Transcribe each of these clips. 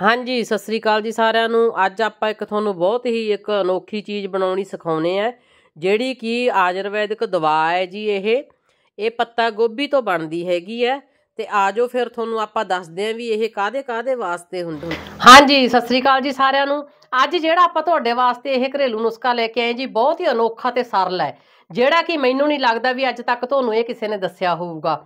ਹਾਂਜੀ ਸਤਿ ਸ੍ਰੀ ਅਕਾਲ ਜੀ ਸਾਰਿਆਂ ਨੂੰ ਅੱਜ ਆਪਾਂ ਇੱਕ ਤੁਹਾਨੂੰ ਬਹੁਤ ਹੀ ਇੱਕ ਅਨੋਖੀ ਚੀਜ਼ ਬਣਾਉਣੀ ਸਿਖਾਉਨੇ ਆ ਜਿਹੜੀ ਕਿ ਆਯੁਰਵੈਦਿਕ ਦਵਾ ਹੈ ਜੀ ਇਹ ਇਹ ਪੱਤਾ ਗੋਭੀ ਤੋਂ ਬਣਦੀ ਹੈਗੀ ਹੈ ਤੇ ਆਜੋ ਫਿਰ ਤੁਹਾਨੂੰ ਆਪਾਂ ਦੱਸਦੇ ਆ ਵੀ ਇਹ ਕਾਦੇ ਕਾਦੇ ਵਾਸਤੇ ਹੁੰਦੀ ਹਾਂਜੀ ਸਤਿ ਸ੍ਰੀ ਅਕਾਲ ਜੀ ਸਾਰਿਆਂ ਨੂੰ ਅੱਜ ਜਿਹੜਾ ਆਪਾਂ ਤੁਹਾਡੇ ਵਾਸਤੇ ਇਹ ਘਰੇਲੂ ਨੁਸਖਾ ਲੈ ਕੇ ਆਏ ਜੀ ਬਹੁਤ ਹੀ ਅਨੋਖਾ ਤੇ ਸਰਲ ਹੈ ਜਿਹੜਾ ਕਿ ਮੈਨੂੰ ਨਹੀਂ ਲੱਗਦਾ ਵੀ ਅੱਜ ਤੱਕ ਤੁਹਾਨੂੰ ਇਹ ਕਿਸੇ ਨੇ ਦੱਸਿਆ ਹੋਊਗਾ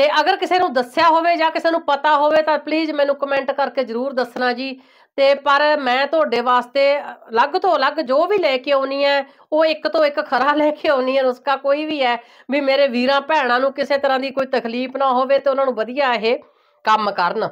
ਤੇ ਅਗਰ ਕਿਸੇ ਨੂੰ ਦੱਸਿਆ ਹੋਵੇ ਜਾਂ ਕਿਸੇ ਨੂੰ ਪਤਾ ਹੋਵੇ ਤਾਂ ਪਲੀਜ਼ ਮੈਨੂੰ ਕਮੈਂਟ ਕਰਕੇ ਜਰੂਰ ਦੱਸਣਾ ਜੀ ਤੇ ਪਰ ਮੈਂ ਤੁਹਾਡੇ ਵਾਸਤੇ ਅਲੱਗ ਤੋਂ ਅਲੱਗ ਜੋ ਵੀ ਲੈ ਕੇ ਆਉਣੀ ਹੈ ਉਹ ਇੱਕ ਤੋਂ ਇੱਕ ਖਰਾ ਲੈ ਕੇ ਆਉਣੀ ਹੈ ਉਸਕਾ ਕੋਈ ਵੀ ਹੈ ਵੀ ਮੇਰੇ ਵੀਰਾਂ ਭੈਣਾਂ ਨੂੰ ਕਿਸੇ ਤਰ੍ਹਾਂ ਦੀ ਕੋਈ ਤਕਲੀਫ ਨਾ ਹੋਵੇ ਤੇ ਉਹਨਾਂ ਨੂੰ ਵਧੀਆ ਇਹ ਕੰਮ ਕਰਨ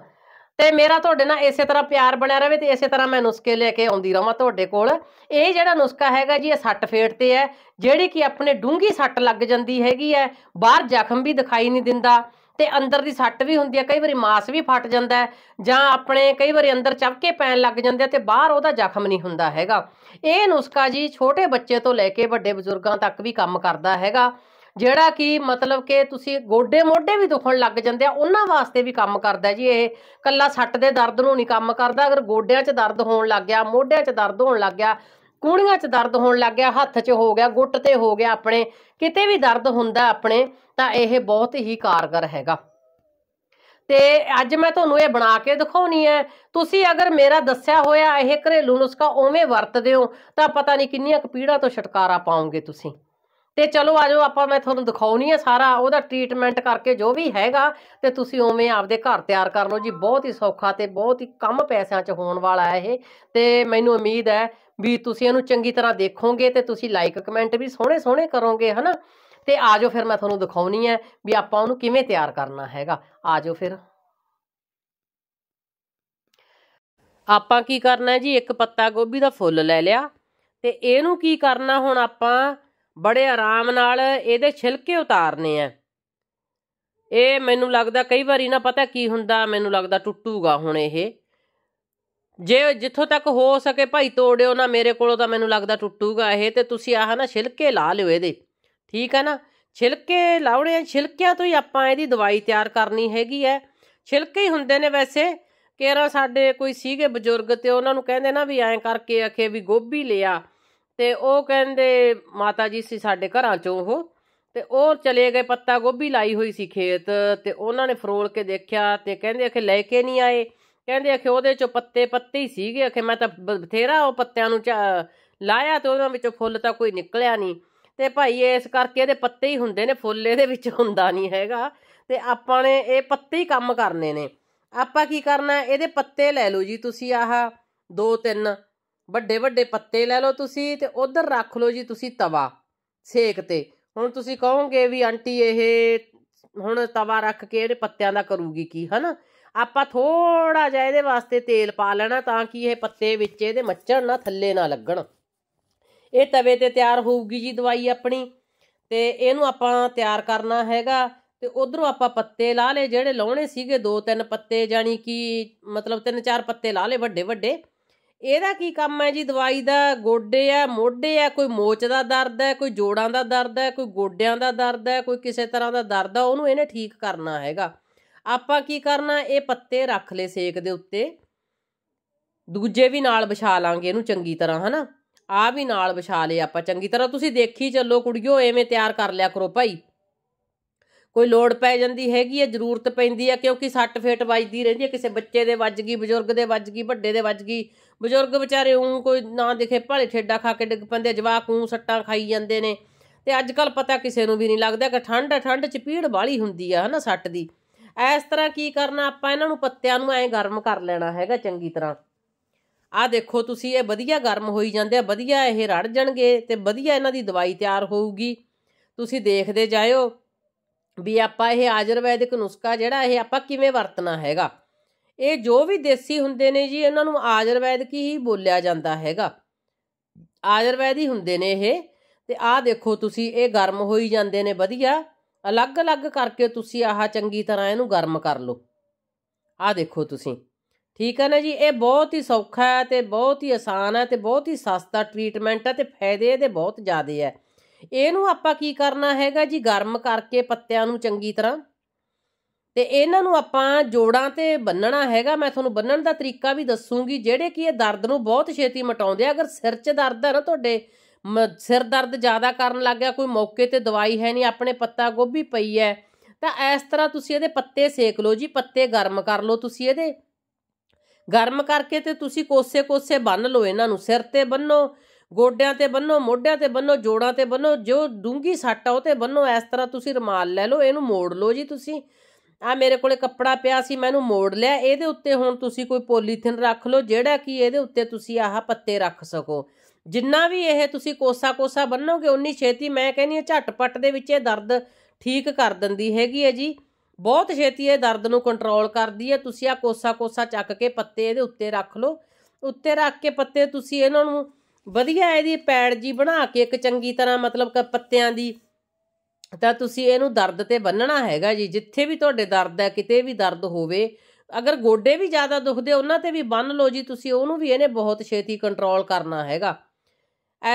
ਤੇ ਮੇਰਾ ਤੁਹਾਡੇ ਨਾਲ ਇਸੇ ਤਰ੍ਹਾਂ ਪਿਆਰ ਬਣਿਆ ਰਹੇ ਤੇ ਇਸੇ ਤਰ੍ਹਾਂ ਮੈਂ ਨੁਸਖੇ ਲੈ ਕੇ ਆਉਂਦੀ ਰਹਾਂ ਤੁਹਾਡੇ ਕੋਲ ਇਹ ਜਿਹੜਾ ਨੁਸਖਾ ਹੈਗਾ ਜੀ ਇਹ ਸੱਟ ਫੇਟ ਤੇ ਹੈ ਜਿਹੜੀ ਕਿ ਆਪਣੇ ਡੂੰਗੀ ਸੱਟ ਲੱਗ ਜਾਂਦੀ ਹੈਗੀ ਹੈ ਬਾਹਰ ਜ਼ਖਮ ਵੀ ਦਿਖਾਈ ਨਹੀਂ ਦਿੰਦਾ ਤੇ ਅੰਦਰ ਦੀ ਸੱਟ ਵੀ ਹੁੰਦੀ ਹੈ ਕਈ ਵਾਰੀ ਮਾਸ ਵੀ ਫਟ ਜਾਂਦਾ ਜਾਂ ਆਪਣੇ ਕਈ ਵਾਰੀ ਅੰਦਰ ਚਪਕੇ ਪੈਣ ਲੱਗ ਜਾਂਦੇ ਤੇ ਬਾਹਰ ਉਹਦਾ ਜ਼ਖਮ ਨਹੀਂ ਹੁੰਦਾ ਹੈਗਾ ਇਹ ਨੁਸਖਾ ਜੀ ਛੋਟੇ ਬੱਚੇ ਤੋਂ ਲੈ ਕੇ ਵੱਡੇ ਬਜ਼ੁਰਗਾਂ ਤੱਕ ਵੀ ਕੰਮ ਕਰਦਾ ਹੈਗਾ ਜਿਹੜਾ ਕਿ ਮਤਲਬ ਕਿ ਤੁਸੀਂ ਗੋਡੇ ਮੋਢੇ ਵੀ ਦੁਖਣ ਲੱਗ ਜਾਂਦੇ ਆ ਉਹਨਾਂ ਵਾਸਤੇ ਵੀ ਕੰਮ ਕਰਦਾ ਜੀ ਇਹ ਕੱਲਾ ਸੱਟ ਦੇ ਦਰਦ ਨੂੰ ਨਹੀਂ ਕੰਮ ਕਰਦਾ ਅਗਰ ਗੋਡਿਆਂ 'ਚ ਦਰਦ ਹੋਣ ਲੱਗ ਗਿਆ ਮੋਢਿਆਂ 'ਚ ਦਰਦ ਹੋਣ ਲੱਗ ਗਿਆ ਕੂੜੀਆਂ 'ਚ ਦਰਦ ਹੋਣ ਲੱਗ ਗਿਆ ਹੱਥ 'ਚ ਹੋ ਗਿਆ ਗੁੱਟ ਤੇ ਹੋ ਗਿਆ ਆਪਣੇ ਕਿਤੇ ਵੀ ਦਰਦ ਹੁੰਦਾ ਆਪਣੇ ਤਾਂ ਇਹ ਬਹੁਤ ਹੀ ਕਾਰਗਰ ਹੈਗਾ ਤੇ ਅੱਜ ਮੈਂ ਤੁਹਾਨੂੰ ਇਹ ਬਣਾ ਕੇ ਦਿਖਾਉਣੀ ਹੈ ਤੁਸੀਂ ਅਗਰ ਮੇਰਾ ਦੱਸਿਆ ਹੋਇਆ ਇਹ ਘਰੇਲੂ ਨੁਸਖਾ ਉਵੇਂ ਵਰਤਦੇ ਹੋ ਤਾਂ ਪਤਾ ਨਹੀਂ ਕਿੰਨੀਆਂ ਕਪੀੜਾਂ ਤੋਂ ਛੁਟਕਾਰਾ ਪਾਓਗੇ ਤੁਸੀਂ ਤੇ ਚਲੋ ਆਜੋ ਆਪਾਂ ਮੈਂ ਤੁਹਾਨੂੰ ਦਿਖਾਉਣੀ ਹੈ ਸਾਰਾ ਉਹਦਾ ਟ੍ਰੀਟਮੈਂਟ ਕਰਕੇ ਜੋ ਵੀ ਹੈਗਾ ਤੇ ਤੁਸੀਂ ਉਵੇਂ ਆਪਦੇ ਘਰ ਤਿਆਰ ਕਰ ਲਓ ਜੀ ਬਹੁਤ ਹੀ ਸੌਖਾ ਤੇ ਬਹੁਤ ਹੀ ਕਮ ਪੈਸਿਆਂ 'ਚ ਹੋਣ ਵਾਲਾ ਹੈ ਇਹ ਤੇ ਮੈਨੂੰ ਉਮੀਦ ਹੈ ਵੀ ਤੁਸੀਂ ਇਹਨੂੰ ਚੰਗੀ ਤਰ੍ਹਾਂ ਦੇਖੋਗੇ ਤੇ ਤੁਸੀਂ ਲਾਈਕ ਕਮੈਂਟ ਵੀ ਸੋਹਣੇ ਸੋਹਣੇ ਕਰੋਗੇ ਹਨਾ ਤੇ ਆਜੋ ਫਿਰ ਮੈਂ ਤੁਹਾਨੂੰ ਦਿਖਾਉਣੀ ਹੈ ਵੀ ਆਪਾਂ ਉਹਨੂੰ ਕਿਵੇਂ ਤਿਆਰ ਕਰਨਾ ਹੈਗਾ ਆਜੋ ਫਿਰ ਆਪਾਂ ਕੀ ਕਰਨਾ ਹੈ ਜੀ ਇੱਕ ਪੱਤਾ ਗੋਭੀ ਦਾ ਫੁੱਲ ਲੈ ਲਿਆ ਤੇ ਇਹਨੂੰ ਕੀ ਕਰਨਾ ਹੁਣ ਆਪਾਂ ਬੜੇ ਆਰਾਮ ਨਾਲ ਇਹਦੇ ਛਿਲਕੇ ਉਤਾਰਨੇ ਆ ਇਹ ਮੈਨੂੰ ਲੱਗਦਾ ਕਈ ਵਾਰੀ ਨਾ ਪਤਾ ਕੀ ਹੁੰਦਾ ਮੈਨੂੰ ਲੱਗਦਾ ਟੁੱਟੂਗਾ ਹੁਣ ਇਹ ਜੇ ਜਿੱਥੋਂ ਤੱਕ ਹੋ ਸਕੇ ਭਾਈ ਤੋੜਿਓ ਨਾ ਮੇਰੇ ਕੋਲੋਂ ਤਾਂ ਮੈਨੂੰ ਲੱਗਦਾ ਟੁੱਟੂਗਾ ਇਹ ਤੇ ਤੁਸੀਂ ਆਹ ਨਾ ਛਿਲਕੇ ਲਾ ਲਿਓ ਇਹਦੇ ਠੀਕ ਹੈ ਨਾ ਛਿਲਕੇ ਲਾਉਣੇ ਆ ਛਿਲਕਿਆਂ ਤੋਂ ਹੀ ਆਪਾਂ ਇਹਦੀ ਦਵਾਈ ਤਿਆਰ ਕਰਨੀ ਹੈਗੀ ਐ ਛਿਲਕੇ ਹੀ ਹੁੰਦੇ ਨੇ ਵੈਸੇ ਕੇਰਾ ਸਾਡੇ ਕੋਈ ਸੀਗੇ ਬਜ਼ੁਰਗ ਤੇ ਉਹਨਾਂ ਨੂੰ ਕਹਿੰਦੇ ਨਾ ਵੀ ਐਂ ਕਰਕੇ ਆਖੇ ਵੀ ਗੋਭੀ ਲਿਆ ਤੇ ਉਹ ਕਹਿੰਦੇ ਮਾਤਾ ਜੀ ਸੀ ਸਾਡੇ ਘਰਾਂ ਚੋਂ ਉਹ ਤੇ ਉਹ ਚਲੇ ਗਏ ਪੱਤਾ ਗੋਭੀ ਲਾਈ ਹੋਈ ਸੀ ਖੇਤ ਤੇ ਉਹਨਾਂ ਨੇ ਫਰੋਲ ਕੇ ਦੇਖਿਆ ਤੇ ਕਹਿੰਦੇ ਆਖੇ ਲੈ ਕੇ ਨਹੀਂ ਆਏ ਕਹਿੰਦੇ ਅਖੇ ਉਹਦੇ ਚੋਂ ਪੱਤੇ ਪੱਤੇ ਹੀ ਸੀਗੇ ਅਖੇ ਮੈਂ ਤਾਂ ਬਥੇਰਾ ਉਹ ਪੱਤਿਆਂ ਨੂੰ ਲਾਇਆ ਤੇ ਉਹਨਾਂ ਵਿੱਚੋਂ ਫੁੱਲ ਤਾਂ ਕੋਈ ਨਿਕਲਿਆ ਨਹੀਂ ਤੇ ਭਾਈ ਇਸ ਕਰਕੇ ਇਹਦੇ ਪੱਤੇ ਹੀ ਹੁੰਦੇ ਨੇ ਫੁੱਲ ਇਹਦੇ ਵਿੱਚ ਹੁੰਦਾ ਨਹੀਂ ਹੈਗਾ ਤੇ ਆਪਾਂ ਨੇ ਇਹ ਪੱਤੇ ਹੀ ਕੰਮ ਕਰਨੇ ਨੇ ਆਪਾਂ ਕੀ ਕਰਨਾ ਇਹਦੇ ਪੱਤੇ ਲੈ ਲਓ ਜੀ ਤੁਸੀਂ ਆਹ ਦੋ ਤਿੰਨ ਵੱਡੇ ਵੱਡੇ ਪੱਤੇ ਲੈ ਲਓ ਤੁਸੀਂ ਤੇ ਉਧਰ ਰੱਖ ਲਓ ਜੀ ਤੁਸੀਂ ਤਵਾ ਸੇਕ ਤੇ ਹੁਣ ਤੁਸੀਂ ਕਹੋਗੇ ਵੀ ਆਂਟੀ ਇਹ ਹੁਣ ਤਵਾ ਰੱਖ ਕੇ ਇਹਦੇ ਪੱਤਿਆਂ ਦਾ ਕਰੂਗੀ ਕੀ ਹਨਾ ਆਪਾਂ ਥੋੜਾ ਜਿਹਾ ਇਹਦੇ ਵਾਸਤੇ ਤੇਲ ਪਾ ਲੈਣਾ ਤਾਂ ਕਿ ਇਹ ਪੱਤੇ ਵਿੱਚ ਇਹਦੇ ਮੱਚਣ ਨਾ ਥੱਲੇ ਨਾ ਲੱਗਣ ਇਹ ਤਵੇ ਤੇ ਤਿਆਰ ਹੋਊਗੀ ਜੀ ਦਵਾਈ ਆਪਣੀ ਤੇ ਇਹਨੂੰ ਆਪਾਂ ਤਿਆਰ ਕਰਨਾ ਹੈਗਾ ਤੇ ਉਧਰੋਂ ਆਪਾਂ ਪੱਤੇ ਲਾ ਲੇ ਜਿਹੜੇ ਲਾਉਣੇ ਸੀਗੇ ਦੋ ਤਿੰਨ ਪੱਤੇ ਜਾਨੀ ਕਿ ਮਤਲਬ ਤਿੰਨ ਚਾਰ ਪੱਤੇ ਲਾ ਲੇ ਵੱਡੇ ਵੱਡੇ ਇਹਦਾ ਕੀ ਕੰਮ ਹੈ ਜੀ ਦਵਾਈ ਦਾ ਗੋਡੇ ਆ ਮੋਢੇ ਆ ਕੋਈ ਮੋਚ ਦਾ ਦਰਦ ਹੈ ਕੋਈ ਜੋੜਾਂ ਦਾ ਦਰਦ ਹੈ ਕੋਈ ਗੋਡਿਆਂ ਦਾ ਦਰਦ ਹੈ ਕੋਈ ਕਿਸੇ ਤਰ੍ਹਾਂ ਦਾ ਦਰਦ ਆ ਉਹਨੂੰ ਇਹਨੇ ਠੀਕ ਕਰਨਾ ਹੈਗਾ ਆਪਾਂ ਕੀ ਕਰਨਾ ਇਹ ਪੱਤੇ ਰੱਖ ਲੈ ਸੇਕ ਦੇ ਉੱਤੇ ਦੂਜੇ ਵੀ ਨਾਲ ਵਿਛਾ ਲਾਂਗੇ ਇਹਨੂੰ ਚੰਗੀ ਤਰ੍ਹਾਂ ਹਨਾ ਆ ਵੀ ਨਾਲ ਵਿਛਾ ਲਏ ਆਪਾਂ ਚੰਗੀ ਤਰ੍ਹਾਂ ਤੁਸੀਂ ਦੇਖੀ ਚੱਲੋ ਕੁੜੀਓ ਐਵੇਂ ਤਿਆਰ ਕਰ ਲਿਆ ਕਰੋ ਭਾਈ ਕੋਈ ਲੋੜ ਪੈ ਜਾਂਦੀ ਹੈਗੀ ਹੈ ਜ਼ਰੂਰਤ ਪੈਂਦੀ ਹੈ ਕਿਉਂਕਿ ਸੱਟ ਫੇਟ ਵੱਜਦੀ ਰਹਿੰਦੀ ਹੈ ਕਿਸੇ ਬੱਚੇ ਦੇ ਵੱਜ ਗਈ ਬਜ਼ੁਰਗ ਦੇ ਵੱਜ ਗਈ ਵੱਡੇ ਦੇ ਵੱਜ ਗਈ ਬਜ਼ੁਰਗ ਵਿਚਾਰੇ ਉਹ ਕੋਈ ਨਾ ਦੇਖੇ ਭਾਲੇ ਠੇਡਾ ਖਾ ਕੇ ਡਿੱਗ ਪੈਂਦੇ ਜਵਾਕ ਨੂੰ ਸੱਟਾਂ ਖਾਈ ਜਾਂਦੇ ਨੇ ਤੇ ਅੱਜ ਕੱਲ ਪਤਾ ਕਿਸੇ ਨੂੰ ਵੀ ਨਹੀਂ ਲੱਗਦਾ ਕਿ ਠੰਡ ਠੰਡ ਚ ਪੀੜ ਵਾਲੀ ਹੁੰਦੀ ਆ ਹਨਾ ਸੱਟ ਦੀ ਇਸ ਤਰ੍ਹਾਂ ਕੀ ਕਰਨਾ ਆਪਾਂ ਇਹਨਾਂ ਨੂੰ ਪੱਤਿਆਂ ਨੂੰ ਐ ਗਰਮ ਕਰ ਲੈਣਾ ਹੈਗਾ ਚੰਗੀ ਤਰ੍ਹਾਂ ਆ ਦੇਖੋ ਤੁਸੀਂ ਇਹ ਵਧੀਆ ਗਰਮ ਹੋਈ ਜਾਂਦੇ ਆ ਵਧੀਆ ਇਹ ਰੜ ਜਾਣਗੇ ਤੇ ਵਧੀਆ ਇਹਨਾਂ ਦੀ ਦਵਾਈ ਤਿਆਰ ਹੋਊਗੀ ਤੁਸੀਂ ਦੇਖਦੇ ਜਾਇਓ ਵੀ ਆਪਾਂ ਇਹ ਆਯੁਰਵੈਦਿਕ ਨੁਸਖਾ ਜਿਹੜਾ ਇਹ ਆਪਾਂ ਕਿਵੇਂ ਵਰਤਣਾ ਹੈਗਾ ਇਹ ਜੋ ਵੀ ਦੇਸੀ ਹੁੰਦੇ ਨੇ ਜੀ ਇਹਨਾਂ ਨੂੰ ਆਯੁਰਵੈਦਿਕ ਹੀ ਬੋਲਿਆ ਜਾਂਦਾ ਹੈਗਾ ਆਯੁਰਵੈਦੀ ਹੀ ਹੁੰਦੇ ਨੇ ਇਹ ਤੇ ਆਹ ਦੇਖੋ ਤੁਸੀਂ ਇਹ ਗਰਮ ਹੋਈ ਜਾਂਦੇ ਨੇ ਵਧੀਆ ਅਲੱਗ-ਅਲੱਗ ਕਰਕੇ ਤੁਸੀਂ ਆਹ ਚੰਗੀ ਤਰ੍ਹਾਂ ਇਹਨੂੰ ਗਰਮ ਕਰ ਲਓ ਆਹ ਦੇਖੋ ਤੁਸੀਂ ਠੀਕ ਹੈ ਨਾ ਜੀ ਇਹ ਬਹੁਤ ਹੀ ਸੌਖਾ ਹੈ ਤੇ ਬਹੁਤ ਹੀ ਆਸਾਨ ਹੈ ਤੇ ਬਹੁਤ ਹੀ ਸਸਤਾ ਟ੍ਰੀਟਮੈਂਟ ਹੈ ਤੇ ਫਾਇਦੇ ਇਹਦੇ ਬਹੁਤ ਜ਼ਿਆਦੇ ਹੈ ਇਹਨੂੰ ਆਪਾਂ ਕੀ ਕਰਨਾ ਹੈਗਾ ਜੀ ਗਰਮ ਕਰਕੇ ਪੱਤਿਆਂ ਨੂੰ ਚੰਗੀ ਤਰ੍ਹਾਂ ਤੇ ਇਹਨਾਂ ਨੂੰ ਆਪਾਂ ਜੋੜਾਂ ਤੇ ਬੰਨਣਾ ਹੈਗਾ ਮੈਂ ਤੁਹਾਨੂੰ ਬੰਨਣ ਦਾ ਤਰੀਕਾ ਵੀ ਦੱਸੂਗੀ ਜਿਹੜੇ ਕਿ ਇਹ ਦਰਦ ਨੂੰ ਬਹੁਤ ਛੇਤੀ ਮਟਾਉਂਦੇ ਆ ਅਗਰ ਸਿਰ 'ਚ ਦਰਦ ਹੈ ਨਾ ਤੁਹਾਡੇ ਸਿਰ ਦਰਦ ਜ਼ਿਆਦਾ ਕਰਨ ਲੱਗ ਗਿਆ ਕੋਈ ਮੌਕੇ ਤੇ ਦਵਾਈ ਹੈ ਨਹੀਂ ਆਪਣੇ ਪੱਤਾ ਗੋਭੀ ਪਈ ਹੈ ਤਾਂ ਇਸ ਤਰ੍ਹਾਂ ਤੁਸੀਂ ਇਹਦੇ ਪੱਤੇ ਸੇਕ ਲਓ ਜੀ ਪੱਤੇ ਗਰਮ ਕਰ ਲਓ ਤੁਸੀਂ ਇਹਦੇ ਗਰਮ ਕਰਕੇ ਤੇ ਤੁਸੀਂ ਕੋਸੇ-ਕੋਸੇ ਬੰਨ ਲਓ ਇਹਨਾਂ ਨੂੰ ਸਿਰ ਤੇ ਬੰਨੋ ਗੋਡਿਆਂ ਤੇ ਬੰਨੋ ਮੋਢਿਆਂ ਤੇ ਬੰਨੋ ਜੋੜਾਂ ਤੇ ਬੰਨੋ ਜੋ ਡੂੰਗੀ ਸੱਟ ਆ ਉਹ ਤੇ ਬੰਨੋ ਇਸ ਤਰ੍ਹਾਂ ਤੁਸੀਂ ਰਮਾਲ ਲੈ ਲਓ ਇਹਨੂੰ ਮੋੜ ਲਓ ਜੀ ਤੁਸੀਂ ਆ ਮੇਰੇ ਕੋਲੇ ਕੱਪੜਾ ਪਿਆ ਸੀ ਮੈਂ ਇਹਨੂੰ ਮੋੜ ਲਿਆ ਇਹਦੇ ਉੱਤੇ ਹੁਣ ਤੁਸੀਂ ਕੋਈ ਪੋਲੀਥਿਨ ਰੱਖ ਲਓ ਜਿਹੜਾ ਕਿ ਇਹਦੇ ਉੱਤੇ ਤੁਸੀਂ ਆਹ ਪੱਤੇ ਰੱਖ ਸਕੋ ਜਿੰਨਾ ਵੀ ਇਹ ਤੁਸੀਂ ਕੋਸਾ ਕੋਸਾ ਬੰਨੋਗੇ ਉਨੀ ਛੇਤੀ ਮੈਂ ਕਹਿੰਨੀ ਆ ਝਟਪਟ ਦੇ ਵਿੱਚ ਇਹ ਦਰਦ ਠੀਕ ਕਰ ਦਿੰਦੀ ਹੈਗੀ ਹੈ ਜੀ ਬਹੁਤ ਛੇਤੀ ਇਹ ਦਰਦ ਨੂੰ ਕੰਟਰੋਲ ਕਰਦੀ ਹੈ ਤੁਸੀਂ ਆ ਕੋਸਾ ਕੋਸਾ ਚੱਕ ਕੇ ਪੱਤੇ ਇਹਦੇ ਉੱਤੇ ਰੱਖ ਲਓ ਉੱਤੇ ਰੱਖ ਕੇ ਪੱਤੇ ਤੁਸੀਂ ਇਹਨਾਂ ਨੂੰ ਵਧੀਆ ਇਹਦੀ ਪੈੜ ਜੀ ਬਣਾ ਕੇ ਇੱਕ ਚੰਗੀ ਤਰ੍ਹਾਂ ਮਤਲਬ ਕਿ ਪੱਤਿਆਂ ਦੀ ਤਾਂ ਤੁਸੀਂ ਇਹਨੂੰ ਦਰਦ ਤੇ ਬੰਨਣਾ ਹੈਗਾ ਜੀ ਜਿੱਥੇ ਵੀ ਤੁਹਾਡੇ ਦਰਦ ਹੈ ਕਿਤੇ ਵੀ ਦਰਦ ਹੋਵੇ ਅਗਰ ਗੋਡੇ ਵੀ ਜ਼ਿਆਦਾ ਦੁਖਦੇ ਉਹਨਾਂ ਤੇ ਵੀ ਬੰਨ ਲਓ ਜੀ ਤੁਸੀਂ ਉਹਨੂੰ ਵੀ ਇਹਨੇ ਬਹੁਤ ਛੇਤੀ ਕੰਟਰੋਲ ਕਰਨਾ ਹੈਗਾ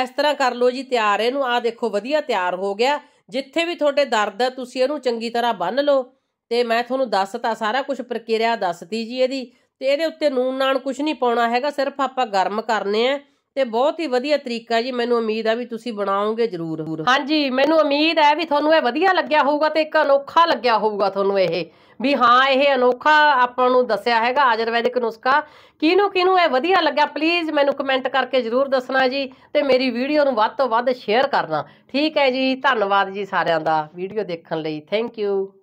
ਇਸ ਤਰ੍ਹਾਂ ਕਰ ਲਓ ਜੀ ਤਿਆਰ ਇਹਨੂੰ ਆ ਦੇਖੋ ਵਧੀਆ ਤਿਆਰ ਹੋ ਗਿਆ ਜਿੱਥੇ ਵੀ ਤੁਹਾਡੇ ਦਰਦ ਹੈ ਤੁਸੀਂ ਇਹਨੂੰ ਚੰਗੀ ਤਰ੍ਹਾਂ ਬੰਨ ਲਓ ਤੇ ਮੈਂ ਤੁਹਾਨੂੰ ਦੱਸਤਾ ਸਾਰਾ ਕੁਝ ਪ੍ਰਕਿਰਿਆ ਦੱਸਤੀ ਜੀ ਇਹਦੀ ਤੇ ਇਹਦੇ ਉੱਤੇ ਨੂਨ ਨਾਨ ਕੁਝ ਨਹੀਂ ਪਾਉਣਾ ਹੈਗਾ ਸਿਰਫ ਆਪਾਂ ਗਰਮ ਕਰਨੇ ਆ ਤੇ ਬਹੁਤ ਹੀ ਵਧੀਆ ਤਰੀਕਾ ਜੀ ਮੈਨੂੰ ਉਮੀਦ ਆ ਵੀ ਤੁਸੀਂ ਬਣਾਓਗੇ ਜ਼ਰੂਰ ਹਾਂਜੀ ਮੈਨੂੰ ਉਮੀਦ ਹੈ ਵੀ ਤੁਹਾਨੂੰ ਇਹ ਵਧੀਆ ਲੱਗਿਆ ਹੋਊਗਾ ਤੇ ਇੱਕ ਅਨੋਖਾ ਲੱਗਿਆ ਹੋਊਗਾ ਤੁਹਾਨੂੰ ਇਹ ਵੀ ਹਾਂ ਇਹ ਅਨੋਖਾ ਆਪਾਂ ਨੂੰ ਦੱਸਿਆ ਹੈਗਾ ਆਯੁਰਵੈਦਿਕ ਨੁਸਖਾ ਕਿਹਨੂੰ ਕਿਹਨੂੰ ਇਹ ਵਧੀਆ ਲੱਗਿਆ ਪਲੀਜ਼ ਮੈਨੂੰ ਕਮੈਂਟ ਕਰਕੇ ਜ਼ਰੂਰ ਦੱਸਣਾ ਜੀ ਤੇ ਮੇਰੀ ਵੀਡੀਓ ਨੂੰ ਵੱਧ ਤੋਂ ਵੱਧ ਸ਼ੇਅਰ ਕਰਨਾ ਠੀਕ ਹੈ ਜੀ ਧੰਨਵਾਦ ਜੀ ਸਾਰਿਆਂ ਦਾ ਵੀਡੀਓ ਦੇਖਣ ਲਈ ਥੈਂਕ ਯੂ